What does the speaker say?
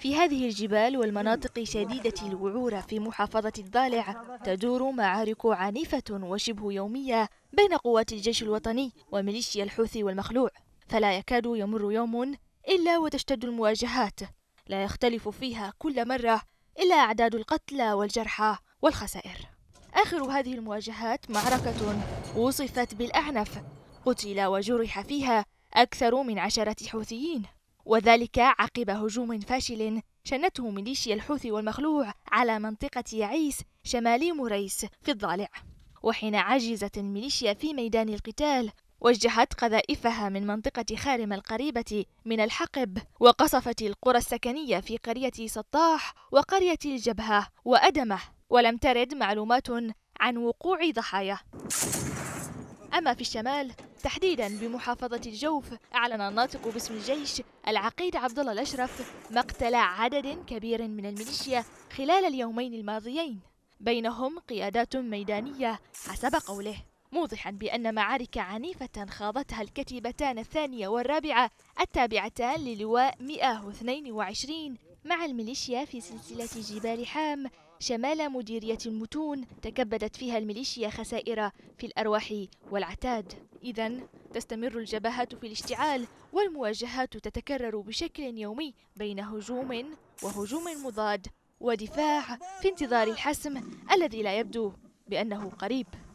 في هذه الجبال والمناطق شديدة الوعورة في محافظة الضالع تدور معارك عنيفة وشبه يومية بين قوات الجيش الوطني وميليشيا الحوثي والمخلوع فلا يكاد يمر يوم إلا وتشتد المواجهات لا يختلف فيها كل مرة إلا أعداد القتلى والجرحى والخسائر آخر هذه المواجهات معركة وصفت بالأعنف قتل وجرح فيها أكثر من عشرة حوثيين وذلك عقب هجوم فاشل شنته ميليشيا الحوثي والمخلوع على منطقة يعيس شمال موريس في الضالع وحين عجزت الميليشيا في ميدان القتال وجهت قذائفها من منطقة خارم القريبة من الحقب وقصفت القرى السكنية في قرية سطاح وقرية الجبهة وأدمه ولم ترد معلومات عن وقوع ضحايا أما في الشمال تحديدا بمحافظة الجوف أعلن الناطق باسم الجيش العقيد عبد الله الأشرف مقتل عدد كبير من الميليشيا خلال اليومين الماضيين بينهم قيادات ميدانية حسب قوله موضحا بأن معارك عنيفة خاضتها الكتيبتان الثانية والرابعة التابعتان للواء 122 مع الميليشيا في سلسلة جبال حام شمال مديرية المتون تكبدت فيها الميليشيا خسائر في الأرواح والعتاد إذا تستمر الجبهات في الاشتعال والمواجهات تتكرر بشكل يومي بين هجوم وهجوم مضاد ودفاع في انتظار الحسم الذي لا يبدو بأنه قريب